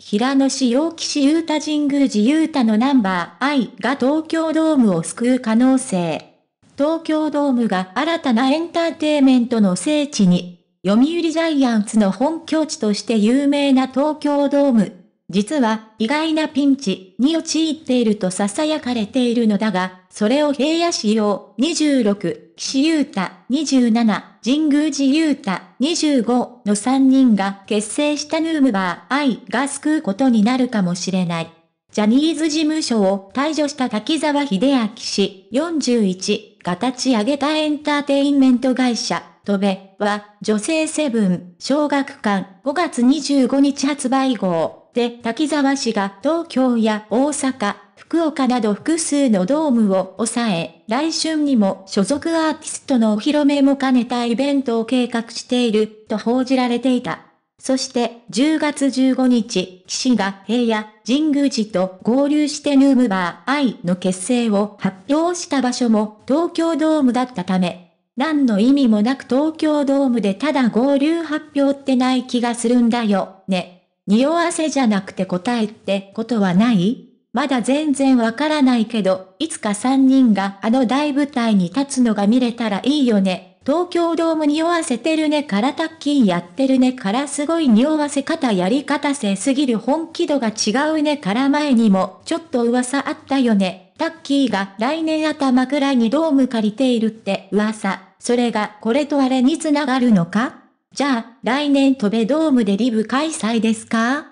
平野市陽士ユー太神宮寺ー太のナンバー I が東京ドームを救う可能性。東京ドームが新たなエンターテイメントの聖地に、読売ジャイアンツの本拠地として有名な東京ドーム。実は意外なピンチに陥っていると囁かれているのだが、それを平野市用26、岸優太27、神宮寺勇太25の3人が結成したヌームバー愛が救うことになるかもしれない。ジャニーズ事務所を退場した滝沢秀明氏41が立ち上げたエンターテインメント会社、トベは女性セブン小学館5月25日発売号で滝沢氏が東京や大阪、福岡など複数のドームを抑え、来春にも所属アーティストのお披露目も兼ねたイベントを計画していると報じられていた。そして10月15日、岸が平野、神宮寺と合流してヌームバー愛の結成を発表した場所も東京ドームだったため、何の意味もなく東京ドームでただ合流発表ってない気がするんだよ、ね。匂わせじゃなくて答えってことはないまだ全然わからないけど、いつか3人があの大舞台に立つのが見れたらいいよね。東京ドームに酔わせてるねからタッキンやってるねからすごい匂わせ方やり方せすぎる本気度が違うねから前にもちょっと噂あったよね。タッキーが来年頭くらいにドーム借りているって噂。それがこれとあれにつながるのかじゃあ、来年戸部ドームでリブ開催ですか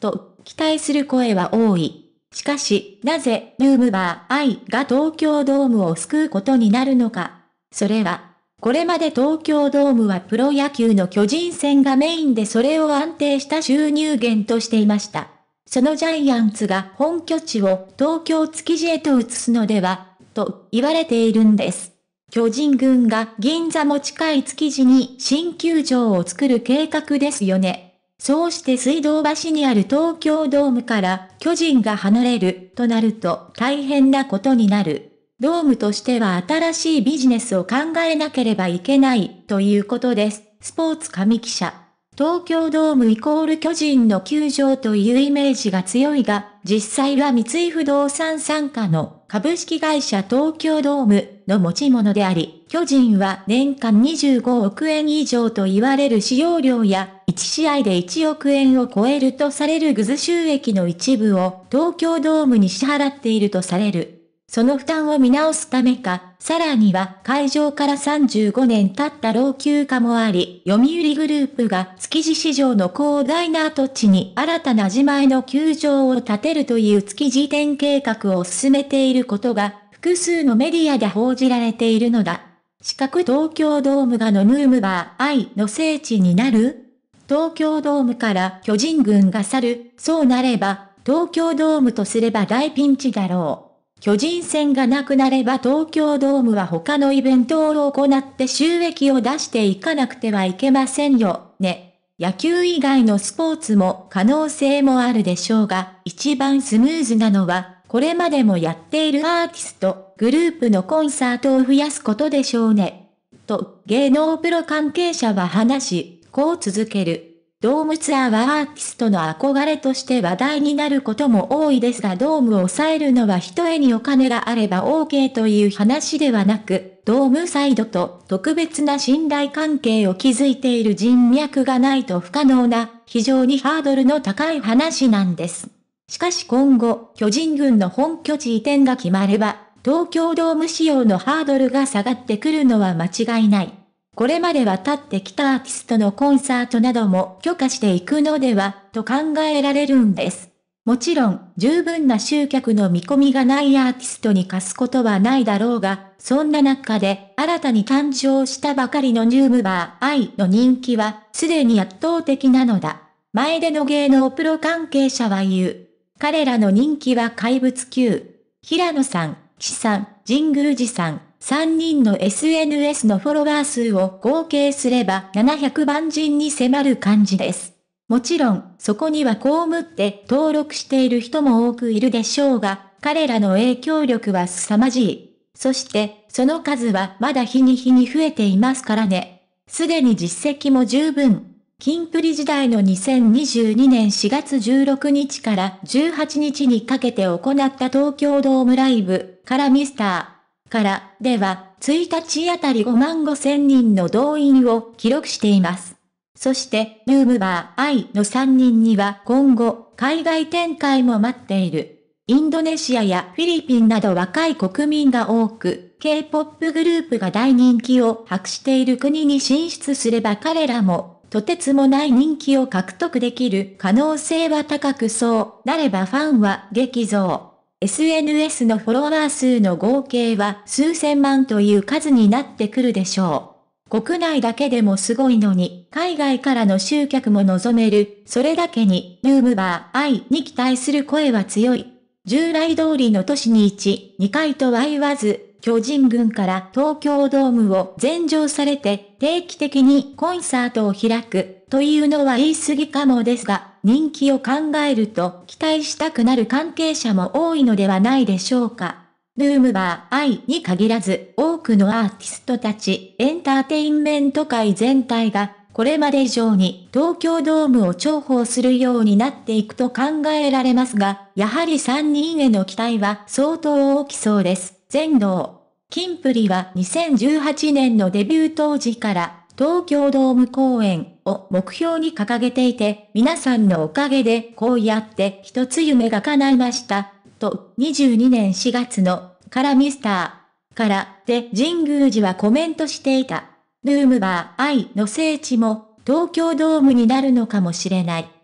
と、期待する声は多い。しかし、なぜ、ヌームバー愛が東京ドームを救うことになるのか。それは、これまで東京ドームはプロ野球の巨人戦がメインでそれを安定した収入源としていました。そのジャイアンツが本拠地を東京築地へと移すのでは、と言われているんです。巨人軍が銀座も近い築地に新球場を作る計画ですよね。そうして水道橋にある東京ドームから巨人が離れるとなると大変なことになる。ドームとしては新しいビジネスを考えなければいけないということです。スポーツ上記者。東京ドームイコール巨人の球場というイメージが強いが、実際は三井不動産傘下の株式会社東京ドームの持ち物であり、巨人は年間25億円以上と言われる使用量や、1試合で1億円を超えるとされるグズ収益の一部を東京ドームに支払っているとされる。その負担を見直すためか、さらには会場から35年経った老朽化もあり、読売グループが築地市場の広大な土地に新たな自前の球場を建てるという築地店計画を進めていることが複数のメディアで報じられているのだ。四角東京ドームがのヌームバー愛の聖地になる東京ドームから巨人軍が去る、そうなれば、東京ドームとすれば大ピンチだろう。巨人戦がなくなれば東京ドームは他のイベントを行って収益を出していかなくてはいけませんよ、ね。野球以外のスポーツも可能性もあるでしょうが、一番スムーズなのは、これまでもやっているアーティスト、グループのコンサートを増やすことでしょうね。と、芸能プロ関係者は話し、こう続ける。ドームツアーはアーティストの憧れとして話題になることも多いですがドームを抑えるのは一重にお金があれば OK という話ではなく、ドームサイドと特別な信頼関係を築いている人脈がないと不可能な、非常にハードルの高い話なんです。しかし今後、巨人軍の本拠地移転が決まれば、東京ドーム仕様のハードルが下がってくるのは間違いない。これまで渡ってきたアーティストのコンサートなども許可していくのでは、と考えられるんです。もちろん、十分な集客の見込みがないアーティストに貸すことはないだろうが、そんな中で、新たに誕生したばかりのニュームバー愛の人気は、すでに圧倒的なのだ。前での芸能プロ関係者は言う。彼らの人気は怪物級。平野さん、岸さん、神宮寺さん、3人の SNS のフォロワー数を合計すれば700万人に迫る感じです。もちろん、そこにはこむって登録している人も多くいるでしょうが、彼らの影響力は凄まじい。そして、その数はまだ日に日に増えていますからね。すでに実績も十分。キンプリ時代の2022年4月16日から18日にかけて行った東京ドームライブからミスターからでは1日あたり5万5千人の動員を記録しています。そして、ヌームバーイの3人には今後、海外展開も待っている。インドネシアやフィリピンなど若い国民が多く、K-POP グループが大人気を博している国に進出すれば彼らもとてつもない人気を獲得できる可能性は高くそうなればファンは激増。SNS のフォロワー数の合計は数千万という数になってくるでしょう。国内だけでもすごいのに、海外からの集客も望める、それだけに、ルームバー愛に期待する声は強い。従来通りの都市に1、2回とは言わず、巨人軍から東京ドームを全場されて定期的にコンサートを開くというのは言い過ぎかもですが、人気を考えると期待したくなる関係者も多いのではないでしょうか。ルームバー愛に限らず多くのアーティストたちエンターテインメント界全体がこれまで以上に東京ドームを重宝するようになっていくと考えられますが、やはり3人への期待は相当大きそうです。全能。金プリは2018年のデビュー当時から東京ドーム公演を目標に掲げていて、皆さんのおかげでこうやって一つ夢が叶いました。と、22年4月の、からミスター、からで神宮寺はコメントしていた。ルームバー愛の聖地も東京ドームになるのかもしれない。